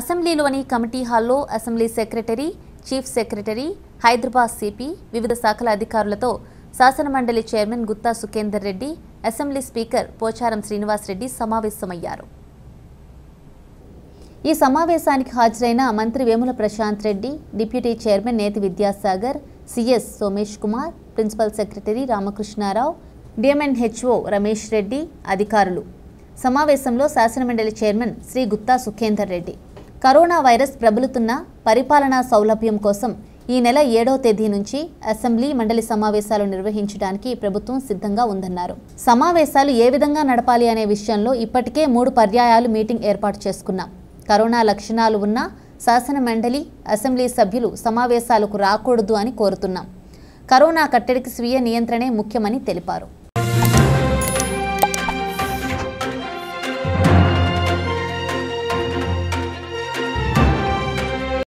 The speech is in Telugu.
అసెంబ్లీలోని కమిటీ హాల్లో assembly secretary chief secretary Hyderabad CP వివిధ శాఖల అధికారులతో శాసనమండలి chairman Gutta Sukhender Reddy assembly speaker Pocharam Srinivas Reddy సమావేశమయ్యారు ఈ సమావేశానికి హాజరైన మంత్రి Vemula Prashanth Reddy deputy chairman Neti Vidyasagar CS Somesh Kumar principal secretary Ramakrishna Rao DMNHO Ramesh Reddy అధికారులు సమావేశంలో శాసనమండలి chairman Shri Gutta Sukhender Reddy corona virus ప్రబలుతున్న పరిపాలనా సౌలభ్యం కోసం ఈ నెల ఏడో తేదీ నుంచి అసెంబ్లీ మండలి సమావేశాలు నిర్వహించడానికి ప్రభుత్వం సిద్ధంగా ఉందన్నారు సమావేశాలు ఏ విధంగా నడపాలి అనే విషయంలో ఇప్పటికే మూడు పర్యాయాలు మీటింగ్ ఏర్పాటు చేసుకున్నాం కరోనా లక్షణాలు ఉన్న శాసన మండలి అసెంబ్లీ సభ్యులు సమావేశాలకు రాకూడదు అని కోరుతున్నాం కరోనా కట్టడికి స్వీయ నియంత్రణే ముఖ్యమని తెలిపారు